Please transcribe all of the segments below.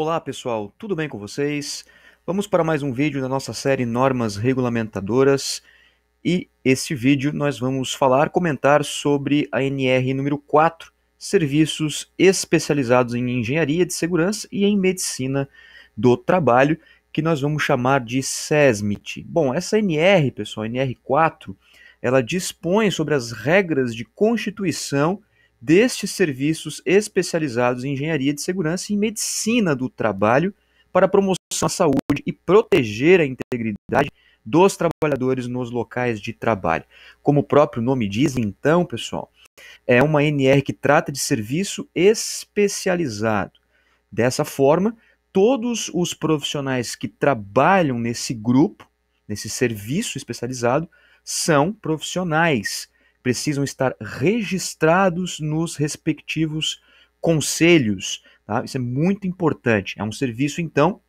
Olá pessoal, tudo bem com vocês? Vamos para mais um vídeo da nossa série Normas Regulamentadoras e esse vídeo nós vamos falar, comentar sobre a NR número 4, Serviços Especializados em Engenharia de Segurança e em Medicina do Trabalho, que nós vamos chamar de SESMIT. Bom, essa NR, pessoal, NR 4, ela dispõe sobre as regras de constituição destes serviços especializados em engenharia de segurança e medicina do trabalho para promoção à saúde e proteger a integridade dos trabalhadores nos locais de trabalho. Como o próprio nome diz, então, pessoal, é uma NR que trata de serviço especializado. Dessa forma, todos os profissionais que trabalham nesse grupo, nesse serviço especializado, são profissionais precisam estar registrados nos respectivos conselhos. Tá? Isso é muito importante. É um serviço, então,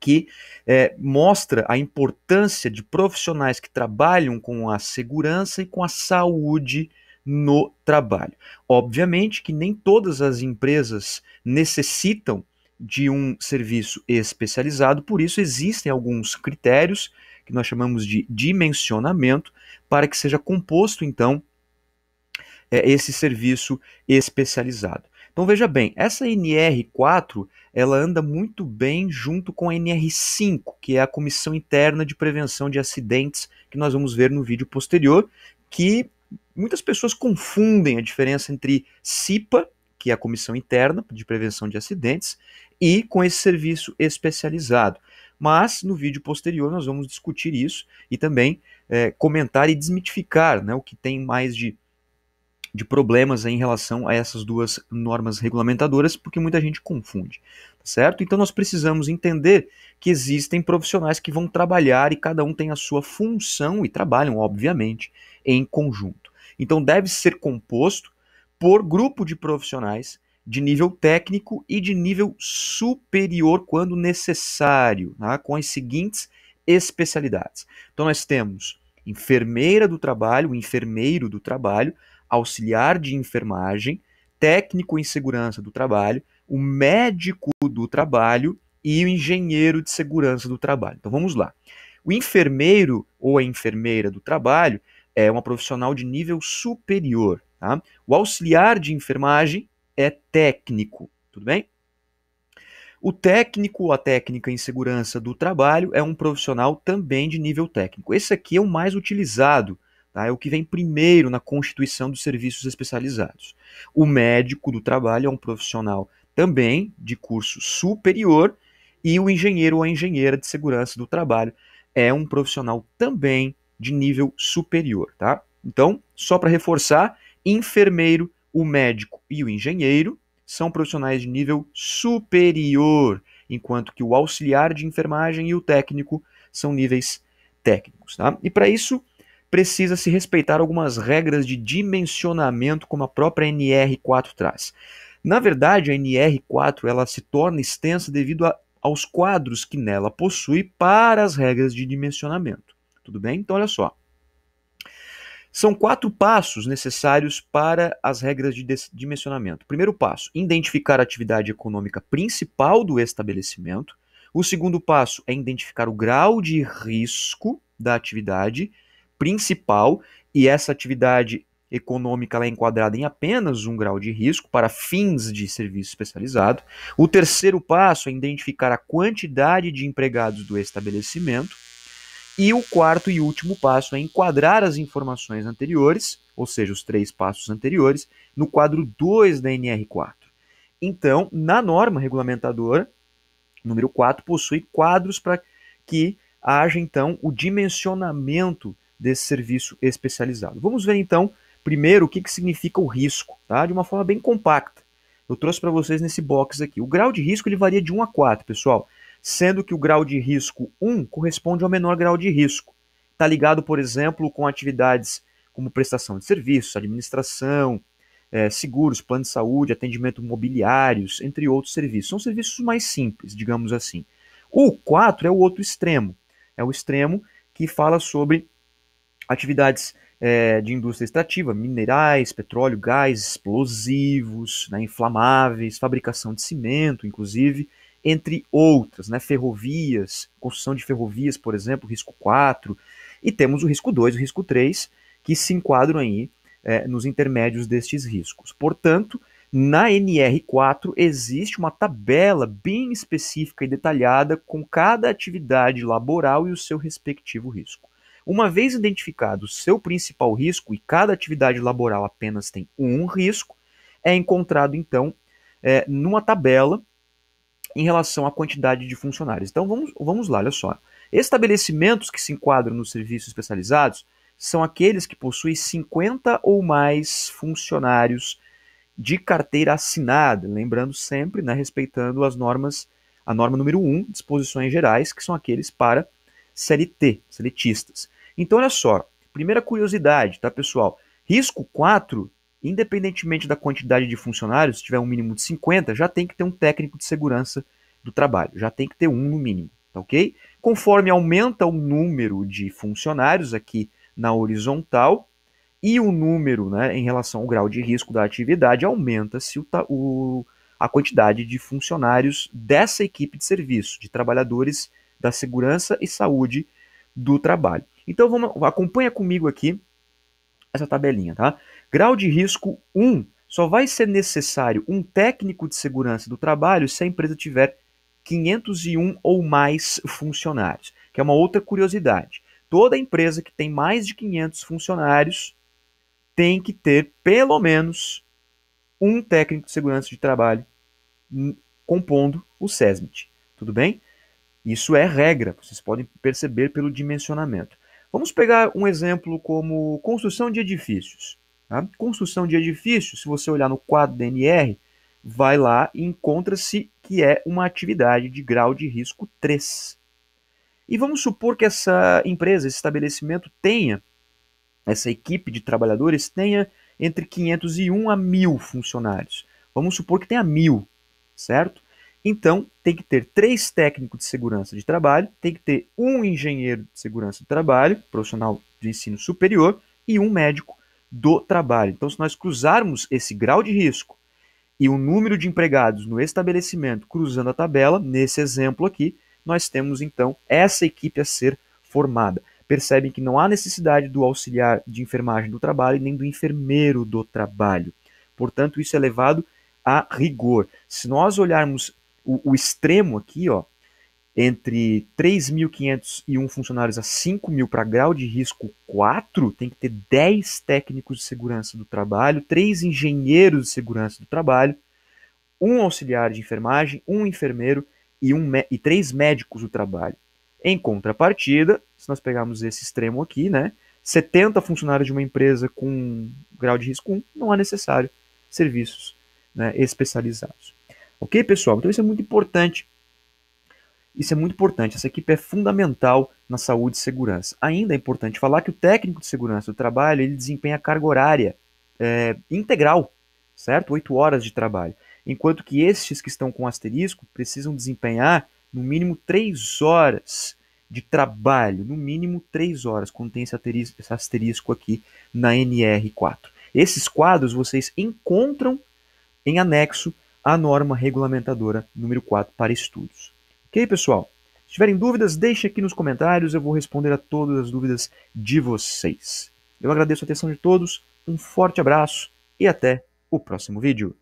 que é, mostra a importância de profissionais que trabalham com a segurança e com a saúde no trabalho. Obviamente que nem todas as empresas necessitam de um serviço especializado, por isso existem alguns critérios que nós chamamos de dimensionamento, para que seja composto, então, é, esse serviço especializado. Então veja bem, essa NR4 ela anda muito bem junto com a NR5, que é a Comissão Interna de Prevenção de Acidentes, que nós vamos ver no vídeo posterior, que muitas pessoas confundem a diferença entre CIPA, que é a Comissão Interna de Prevenção de Acidentes, e com esse serviço especializado mas no vídeo posterior nós vamos discutir isso e também é, comentar e desmitificar né, o que tem mais de, de problemas em relação a essas duas normas regulamentadoras, porque muita gente confunde, tá certo? Então nós precisamos entender que existem profissionais que vão trabalhar e cada um tem a sua função e trabalham, obviamente, em conjunto. Então deve ser composto por grupo de profissionais de nível técnico e de nível superior quando necessário, tá? com as seguintes especialidades. Então, nós temos enfermeira do trabalho, enfermeiro do trabalho, auxiliar de enfermagem, técnico em segurança do trabalho, o médico do trabalho e o engenheiro de segurança do trabalho. Então, vamos lá. O enfermeiro ou a enfermeira do trabalho é uma profissional de nível superior. Tá? O auxiliar de enfermagem é técnico, tudo bem? O técnico ou a técnica em segurança do trabalho é um profissional também de nível técnico. Esse aqui é o mais utilizado, tá? é o que vem primeiro na constituição dos serviços especializados. O médico do trabalho é um profissional também de curso superior e o engenheiro ou a engenheira de segurança do trabalho é um profissional também de nível superior, tá? Então, só para reforçar, enfermeiro o médico e o engenheiro são profissionais de nível superior, enquanto que o auxiliar de enfermagem e o técnico são níveis técnicos. Tá? E para isso, precisa se respeitar algumas regras de dimensionamento, como a própria NR4 traz. Na verdade, a NR4 ela se torna extensa devido a, aos quadros que nela possui para as regras de dimensionamento. Tudo bem? Então, olha só. São quatro passos necessários para as regras de dimensionamento. Primeiro passo, identificar a atividade econômica principal do estabelecimento. O segundo passo é identificar o grau de risco da atividade principal, e essa atividade econômica ela é enquadrada em apenas um grau de risco para fins de serviço especializado. O terceiro passo é identificar a quantidade de empregados do estabelecimento. E o quarto e último passo é enquadrar as informações anteriores, ou seja, os três passos anteriores, no quadro 2 da NR4. Então, na norma regulamentadora, número 4 possui quadros para que haja então o dimensionamento desse serviço especializado. Vamos ver então, primeiro, o que, que significa o risco, tá? de uma forma bem compacta. Eu trouxe para vocês nesse box aqui. O grau de risco ele varia de 1 a 4, pessoal sendo que o grau de risco 1 corresponde ao menor grau de risco. Está ligado, por exemplo, com atividades como prestação de serviços, administração, é, seguros, plano de saúde, atendimento mobiliários, entre outros serviços. São serviços mais simples, digamos assim. O 4 é o outro extremo. É o extremo que fala sobre atividades é, de indústria extrativa, minerais, petróleo, gás, explosivos, né, inflamáveis, fabricação de cimento, inclusive entre outras, né? Ferrovias, construção de ferrovias, por exemplo, risco 4, e temos o risco 2, o risco 3, que se enquadram aí é, nos intermédios destes riscos. Portanto, na NR4 existe uma tabela bem específica e detalhada com cada atividade laboral e o seu respectivo risco. Uma vez identificado o seu principal risco e cada atividade laboral apenas tem um risco, é encontrado então é, numa tabela em relação à quantidade de funcionários. Então vamos, vamos lá, olha só. Estabelecimentos que se enquadram nos serviços especializados são aqueles que possuem 50 ou mais funcionários de carteira assinada, lembrando sempre, né, respeitando as normas, a norma número 1, disposições gerais, que são aqueles para CLT, seletistas. Então olha só, primeira curiosidade, tá, pessoal? Risco 4 independentemente da quantidade de funcionários, se tiver um mínimo de 50, já tem que ter um técnico de segurança do trabalho, já tem que ter um no mínimo, tá ok? Conforme aumenta o número de funcionários aqui na horizontal e o número né, em relação ao grau de risco da atividade, aumenta-se o, o, a quantidade de funcionários dessa equipe de serviço, de trabalhadores da segurança e saúde do trabalho. Então vamos, acompanha comigo aqui essa tabelinha, tá? Grau de risco 1. Só vai ser necessário um técnico de segurança do trabalho se a empresa tiver 501 ou mais funcionários, que é uma outra curiosidade. Toda empresa que tem mais de 500 funcionários tem que ter pelo menos um técnico de segurança de trabalho compondo o SESMIT. Tudo bem? Isso é regra, vocês podem perceber pelo dimensionamento. Vamos pegar um exemplo como construção de edifícios. Tá? Construção de edifício, se você olhar no quadro DNR, vai lá e encontra-se que é uma atividade de grau de risco 3. E vamos supor que essa empresa, esse estabelecimento tenha, essa equipe de trabalhadores tenha entre 501 a 1.000 funcionários. Vamos supor que tenha 1.000, certo? Então, tem que ter três técnicos de segurança de trabalho, tem que ter um engenheiro de segurança de trabalho, profissional de ensino superior, e um médico do trabalho. Então, se nós cruzarmos esse grau de risco e o número de empregados no estabelecimento cruzando a tabela, nesse exemplo aqui, nós temos então essa equipe a ser formada. Percebem que não há necessidade do auxiliar de enfermagem do trabalho nem do enfermeiro do trabalho. Portanto, isso é levado a rigor. Se nós olharmos o, o extremo aqui, ó, entre 3.501 funcionários a 5.000 para grau de risco 4, tem que ter 10 técnicos de segurança do trabalho, 3 engenheiros de segurança do trabalho, um auxiliar de enfermagem, um enfermeiro e, um, e três médicos do trabalho. Em contrapartida, se nós pegarmos esse extremo aqui, né, 70 funcionários de uma empresa com grau de risco 1, não é necessário serviços né, especializados. Ok, pessoal? Então isso é muito importante isso é muito importante. Essa equipe é fundamental na saúde e segurança. Ainda é importante falar que o técnico de segurança do trabalho ele desempenha carga horária é, integral, certo? Oito horas de trabalho. Enquanto que estes que estão com asterisco precisam desempenhar no mínimo três horas de trabalho, no mínimo três horas, quando tem esse asterisco, esse asterisco aqui na NR4. Esses quadros vocês encontram em anexo à norma regulamentadora número 4 para estudos. Ok, pessoal? Se tiverem dúvidas, deixem aqui nos comentários, eu vou responder a todas as dúvidas de vocês. Eu agradeço a atenção de todos, um forte abraço e até o próximo vídeo.